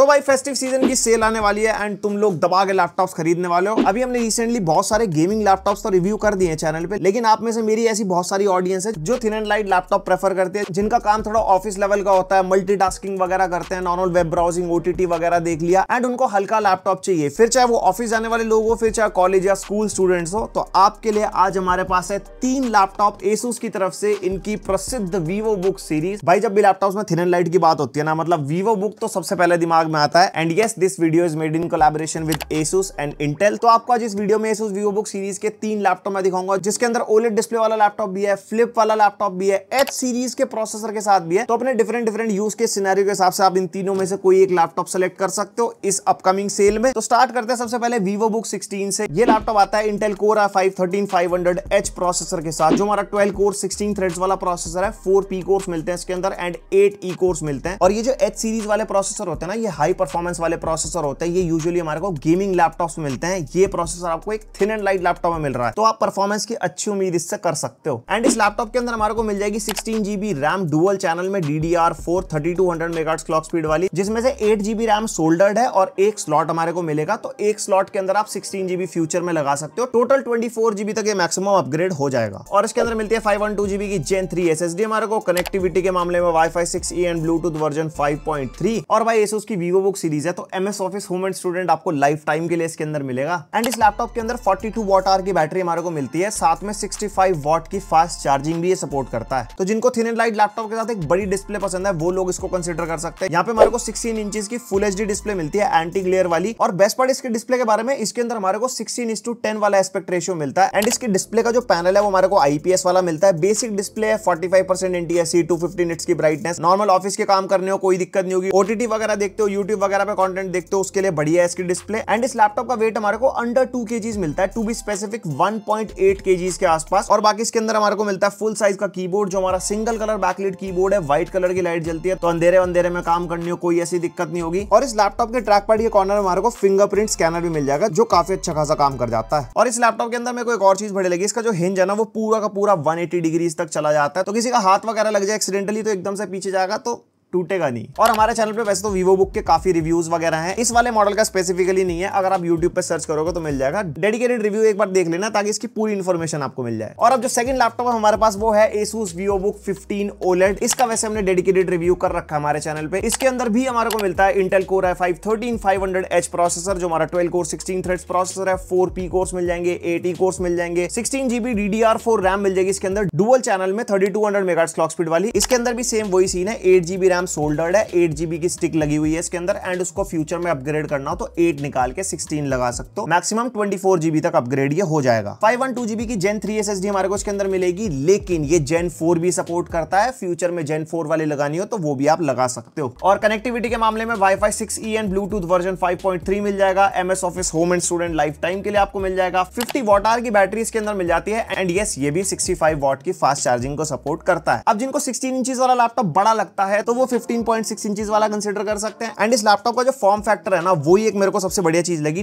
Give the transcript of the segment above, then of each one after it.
तो भाई festive season की सेल आने वाली है एंड तुम लोग दबा के लैपटॉप्स खरीदने वाले हो अभी हमने रिसेंटली बहुत सारे गेमिंग लैपटॉप्स तो रिव्यू कर दिए हैं चैनल पे लेकिन आप में से मेरी ऐसी बहुत सारी ऑडियंस है जो thin and light laptop prefer करते हैं जिनका काम थोड़ा ऑफिस लेवल का होता है मल्टी वगैरह करते हैं नॉर्मल वेब ब्राउजिंग ओटीटी वगैरह देख लिया एंड उनको हल्का लैपटॉप चाहिए फिर चाहे वो ऑफिस जाने वाले लोग हो फिर चाहे कॉलेज या स्कूल स्टूडेंट्स हो तो आपके लिए आज हमारे पास है तीन लैपटॉप एसूस की तरफ से इनकी प्रसिद्ध वीवो बुक सीरीज भाई जब भी लैपटॉप में थिन एंड लाइट की बात होती है ना मतलब वीवो बुक तो सबसे पहले दिमाग में आता है and yes this video is made in collaboration with Asus and Intel तो आपको आज इस वीडियो में एसूस वीवो बुक सीरीज के तीन लैपटॉप में दिखाऊंगा जिसके अंदर ओलेट डिस्प्ले वाला लैपटॉप भी है फ्लिप वाला लैपटॉप भी है एच सीरीज के प्रोसेसर के साथ भी है तो अपने डिफरेंट डिफरेंट यूज के सिनारियों के हिसाब से आप इन तीनों में से कोई एक लैपटॉप सेलेक्ट कर सकते हो इस अपकमिंग सेल में तो स्टार्ट करते हैं सबसे पहले वीवो बुक सिक्सटीन से ये लैपटॉप आता है Intel core i five thirteen five hundred H processor के साथ जो हमारा ट्वेल्व कोर सिक्सटीन थ्रेड वाला प्रोसेसर है फोर पी कोर्स मिलते हैं इसके अंदर एंड एट ई कोर्स मिलते हैं और ये जो एच सीरीज वाले प्रोसेसर होते हैं ना ये हाई परफॉर्मेंस वाले प्रोसेसर होते हैं ये यूजुअली हमारे को गेमिंग लैपटॉप्स में मिलते हैं ये प्रोसेसर आपको एक थिन एंड लाइट लैपटॉप में मिल रहा है तो आप परफॉर्मेंस की अच्छी उम्मीद इससे कर सकते हो एंड इस लैपटॉप के अंदर हमारे को मिल जाएगी sixteen GB RAM dual channel में D D R four thirty two hundred megahertz clock speed वाली जिसमें से एट जीबी रैम सोल्डर्ड है और एक स्लॉट हमारे को मिलेगा तो एक स्लॉट के अंदर आप सिक्सटीन जीबी फ्यूचर में लगा सकते हो टोटल ट्वेंटी फोर जीबी तक ये मैक्सिमम अपग्रेड हो जाएगा और इसके अंदर मिलती है फाइव वन टू जीबी की gen three S S D हमारे को कनेक्टिविटी के मामले में wifi six E and Bluetooth version five point three और भाई एसोस की वीवो बुक सीरीज है तो M S Office home and student आपको लाइफ टाइम के लिए इसके अंदर मिलेगा एंड इस लैपटॉप के अंदर 42 टू वॉट आर की बैटरी हमारे को मिलती है साथ में 65 वॉट की फास्ट चार्जिंग भी ये सपोर्ट करता है तो जिनको थिन एंड लाइट लैपटॉप के साथ एक बड़ी डिस्प्ले पसंद है वो लोग इसको कंसिडर कर सकते हैं यहाँ पे हमारे को सिक्सटीन इंच की फुल एच डिस्प्ले मिलती है एंटी ग्लेयर वाली और बेस्ट पार्ट इसके डिस्प्ले के बारे में इसके अंदर हमारे को सिक्सटीन इंस टू टेन वाला एस्पेक्ट रेशियो मिलता है एंड इसके डिस्प्ले का जो पैनल है वो हमारे को आईपीएस वाला मिलता है बेसिक डिस्प्ले है forty five percent NTSC two fifty की ब्राइटनेस नॉर्मल ऑफिस के काम करने हो कोई दिक्कत नहीं होगी ओटीटी वगैरह देखते हो यूट्यूब वगैरह पे कंटेंट देखते हो उसके लिए बढ़िया है इसकी डिस्प्ले एंड इस लैपटॉप का वेट हमारे को अंडर टू के मिलता है to be specific one point के आसपास और बाकी इसके अंदर हमारे को मिलता है फुल साइज का कीबोर्ड जो हमारा सिंगल कलर बैकलेट कीबोर्ड है व्हाइट कलर की लाइट जलती है तो अंधेरे अंधेरे में काम करनी हो कोई ऐसी दिक्कत नहीं होगी और इस लैपटॉप के ट्रैक पर के कॉर्नर हमारे को फिंगरप्रिंट स्कैनर भी मिल जाएगा जो काफी अच्छा खासा काम कर जाता है और इस लैपटॉप के अंदर मेरे को एक और चीज बड़ी लगी इसका जो हिंज है ना वो पूरा का पूरा 180 डिग्रीज तक चला जाता है तो किसी का हाथ वगैरह लग जाए एक्सीडेंटली तो एकदम से पीछे जाएगा तो टूटेगा नहीं और हमारे चैनल पे वैसे तो वीवो बुक के काफी रिव्यूज वगैरह हैं इस वाले मॉडल का स्पेसिफिकली नहीं है अगर आप यूट्यूब पे सर्च करोगे तो मिल जाएगा डेडिकेटेड रिव्यू एक बार देख लेना ताकि इसकी पूरी इन्फॉर्मेशन आपको मिल जाए और अब जो सेकंड लैपटॉप हमारे पास वो है Asus Vivobook fifteen OLED इसका वैसे हमने डेडिकेटेड रिव्यू कर रखा हमारे चैनल पर इसके अंदर भी हमारे को मिलता है Intel core i five thirteen five hundred H processor जो हमारा twelve core sixteen thread processor है फोर पी कोर्स मिल जाएंगे एट ई कोर्स मिल जाएंगे sixteen GB D D R four RAM मिल जाएगी इसके अंदर डुअल चैनल में thirty two hundred mega clock speed वाली इसके अंदर भी सेम वही सीन है eight GB RAM RAM soldered है एट जीबी की स्टिक लगी हुई है इसके अंदर एंड उसको फ्यूचर में अपग्रेड करना हो तो एट निकाल के सिक्सटीन लगा सकते हो मैक्सिमम ट्वेंटी फोर जीबी तक अपग्रेड ये हो जाएगा फाइव वन टू जीबी की gen three S S D हमारे को इसके अंदर मिलेगी लेकिन ये जेन फोर भी सपोर्ट करता है फ्यूचर में जेन फोर वाली लगानी हो तो वो भी आप लगा सकते हो और कनेक्टिविटी के मामले में wifi six E and Bluetooth version five point three मिल जाएगा MS Office home and student lifetime के लिए आपको मिल जाएगा फिफ्टी वॉट आर की बैटरी इसके अंदर मिल जाती है एंड ये ये भी सिक्सटी फाइव वॉट की फास्ट चार्जिंग को सपोर्ट करता है अब जिनको सिक्सटीन इंचेस वाला लैपटॉप बड़ा लगता है तो वो वाला कंसिडर कर सकते हैं एंड इस लैपटॉप का जो फॉर्म फैक्टर है ना वही एक मेरे को सबसे बढ़िया चीज लगी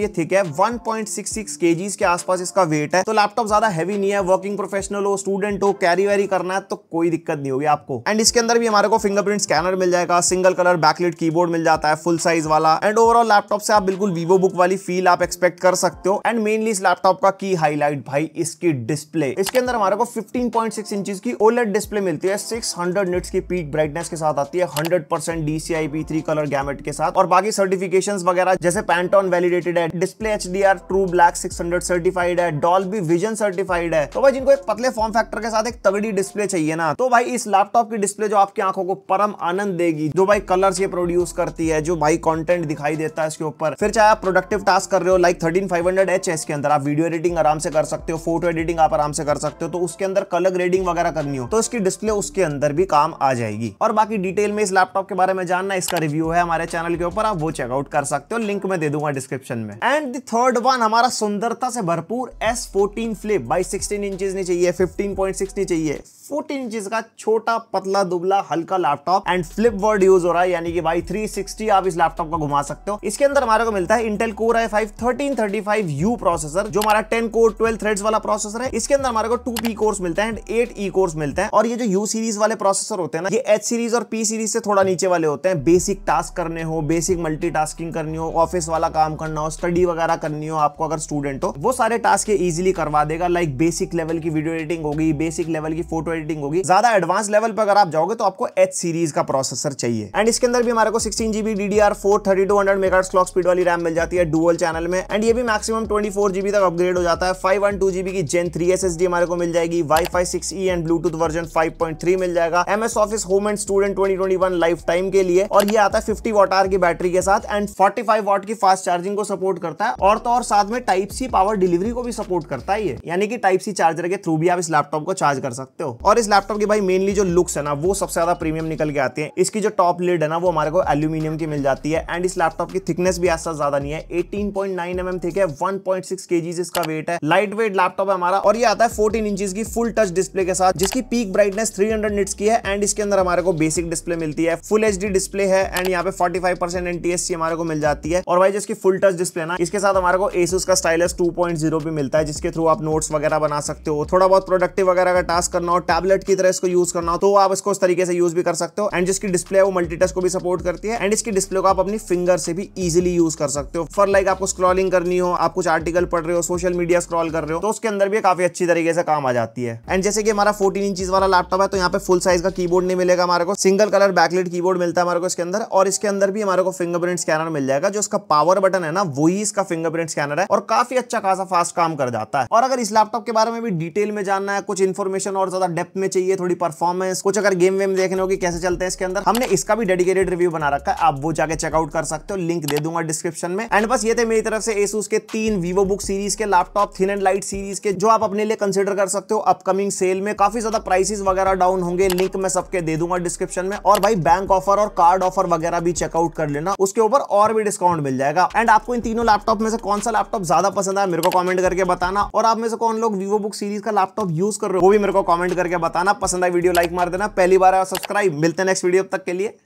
ये थिक है के आसपास इसका वेट है तो लैपटॉप ज्यादा हैवी नहीं है वर्किंग प्रोफेशनल हो स्टूडेंट हो कैरी वैरी करना है तो कोई दिक्कत नहीं होगी आपको एंड इसके अंदर भी हमारे को फिंगरप्रिंट स्कैनर मिल जाएगा सिंगल कलर बैकलेट कीबोर्ड मिल जाता है फुल साइज वाला एंड ओवरऑल लैपटॉप से आप बिल्कुल वीवो बुक वाली फील आप एक्सपेक्ट कर सकते हो एंड मेनली इस लैपटॉप का की हाईलाइट भाई इसकी डिस्प्ले इसके अंदर हमारे को 15.6 इंच की ओलेट डिस्प्ले मिलती है 600 निट्स की पीक ब्राइटनेस के साथ आती है hundred percent DCI three colour gamut के साथ और बाकी सर्टिफिकेशन वगैरह जैसे पैंटॉन वैलिडेटेड है display H D R true black six hundred certified है डॉल्बी विजन सर्टिफाइड है तो भाई जिनको एक पतले फॉर्म फैक्टर के साथ एक तगड़ी डिस्प्ले चाहिए ना तो भाई इस लैपटॉप की डिस्प्ले जो आपकी आंखों को परम आनंद देगी जो भाई कलर ये प्रोड्यूस करती है जो भाई कॉन्टेंट दिखाई देता है इसके ऊपर फिर चाहे आप प्रोडक्टिव टास्क कर रहे हो like thirteen five hundred H S के अंदर आप वीडियो एडिटिंग आराम से कर सकते हो फोटो एडिटिंग आप आराम से कर सकते हो तो उसके अंदर कलर ग्रेडिंग वगैरह करनी हो तो इसकी डिस्प्ले उसके अंदर भी काम आ जाएगी और बाकी डिटेल में इस लैपटॉप के बारे में जानना इसका रिव्यू है हमारे चैनल के ऊपर आप वो चेकआउट कर सकते हो लिंक में दे दूंगा डिस्क्रिप्शन में एंड थर्ड वन हमारा सुंदरता से भरपूर S fourteen flip by sixteen inches नहीं चाहिए फिफ्टीन पॉइंट सिक्स नहीं चाहिए 14 इंच का छोटा पतला दुबला हल्का laptop and flip word use हो रहा है यानी कि भाई 360 आप इस लैपटॉप को घुमा सकते हो इसके अंदर हमारे को मिलता है Intel core i five thirteen thirty five U processor जो हमारा 10 कोर 12 थ्रेड्स वाला प्रोसेसर है इसके अंदर हमारे को टू पी कोर्स मिलता है एंड एट ई कोर्स मिलता है और ये जो यू सीरीज वाले प्रोसेसर होते हैं होते हैं ना ये एच सीरीज और पी सीरीज से थोड़ा नीचे वाले होते हैं बेसिक टास्क करने हो बेसिक मल्टी करनी हो ऑफिस वाला काम करना हो स्टडी वगैरह करनी हो आपको अगर स्टूडेंट हो वो सारे टास्क ये इजिली करवा देगा लाइक बेसिक लेवल की वीडियो एडिटिंग होगी बेसिक लेवल की फोटो एडिटिंग होगी ज्यादा एडवांस लेवल पर अगर आप जाओगे तो आपको एच सीरीज का प्रोसेसर चाहिए एंड इसके अंदर भी हमारे को sixteen GB D R four thirty two hundred mega clock speed वाली रैम मिल जाती है डुअल चैनल में एंड ये भी मैक्सिमम ट्वेंटी फोर जीबी तक अपग्रेड हो जाता है फाइव वन टू जीबी की gen three S S D हमारे को मिल जाएगी wifi six E and Bluetooth version five point three मिल जाएगा MS Office home and student 2021 lifetime के लिए और ये आता है 50 वॉट आर की बैटरी के साथ एंड 45 वॉट की फास्ट चार्जिंग को सपोर्ट करता है और तो और साथ में टाइप सी पावर डिलीवरी को भी सपोर्ट करता है ये यानी कि टाइप सी चार्जर के थ्रू भी आप इस लैपटॉप को चार्ज कर सकते हो और इस लैपटॉप की भाई मेनली जो लुक्स है ना वो सबसे ज्यादा प्रीमियम निकल के आती है इसकी जो टॉप लिड है ना वो हमारे को एल्यूमिनियम की मिल जाती है एंड इस लैपटॉप की थिकनेस भी ऐसा ज्यादा नहीं है eighteen point nine M M thick है one point six K Gs इसका वेट है लाइट वेट लैपटॉप है हमारा और ये आता है फोर्टीन इंचज की फुल टच डिस्प्ले के साथ जिसकी peak brightness three hundred nits की है एंड इस इसके अंदर हमारे को बेसिक डिस्प्ले मिलती है फुल एच डिस्प्ले है एंड यहाँ पे फोर्टी फाइव परसेंट एनटीएससी हमारे को मिल जाती है और भाई जिसकी फुल टच डिस्प्ले ना इसके साथ हमारे को एसूस का स्टाइलस 2.0 भी मिलता है जिसके थ्रू आप नोट्स वगैरह बना सकते हो थोड़ा बहुत प्रोडक्टिव वगैरह का टास्क करना हो टैबलेट की तरह इसको यूज करना हो तो आप इसको इस तरीके से यूज भी कर सकते हो एंड जिसकी डिस्प्ले है वो मल्टी को भी सपोर्ट करती है एंड इसकी डिस्प्ले को आप अपनी फिंगर से भी इजिली यूज कर सकते हो फॉर लाइक आपको स्क्रॉलिंग करनी हो आप कुछ आर्टिकल पढ़ रहे हो सोशल मीडिया स्क्रॉल कर रहे हो तो उसके अंदर भी काफी अच्छी तरीके से काम आ जाती है एंड जैसे कि हमारा फोर्टीन इंचीज वाला लैपटॉप है तो यहाँ पे फुल साइज का कीबोर्ड कीबोर्ड नहीं मिलेगा हमारे को सिंगल कलर बैकलेट कीबोर्ड मिलता है हमारे को इसके अंदर और इसके अंदर भी हमारे को फिंगरप्रिंट स्कैनर मिल जाएगा जो इसका पावर बटन है ना वही इसका फिंगरप्रिंट स्कैनर है और काफी अच्छा खासा फास्ट काम कर जाता है और अगर इस लैपटॉप के बारे में भी डिटेल में जानना है कुछ इन्फॉर्मेशन और ज्यादा डेप्थ में चाहिए थोड़ी परफॉर्मेंस कुछ अगर गेम वेम देखने होगी कैसे चलते हैं इसके अंदर हमने इसका भी डेडिकेटेड रिव्यू बना रखा है आप वो जाके चेकआउट कर सकते हो लिंक दे दूंगा डिस्क्रिप्शन में एंड बस ये थे मेरी तरफ से एसूस के तीन वीवो बुक सीरीज के laptop thin and light series के जो आप अपने लिए कंसिडर कर सकते हो अपकमिंग सेल में काफी ज्यादा प्राइसेस वगैरह डाउन होंगे लिंक में सब सबके दे दूंगा डिस्क्रिप्शन में और भाई बैंक ऑफर और कार्ड ऑफर वगैरह भी चेकआउट कर लेना उसके ऊपर और भी डिस्काउंट मिल जाएगा एंड आपको इन तीनों लैपटॉप में से कौन सा लैपटॉप ज्यादा पसंद आया मेरे को कॉमेंट करके बताना और आप में से कौन लोग वीवो बुक सीरीज का लैपटॉप यूज कर रहे हो वो भी मेरे को कॉमेंट करके बताना पसंद आए वीडियो लाइक मार देना पहली बार आया सब्सक्राइब मिलते हैं नेक्स्ट वीडियो तक के लिए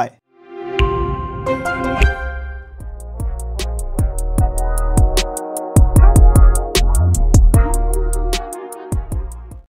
बाय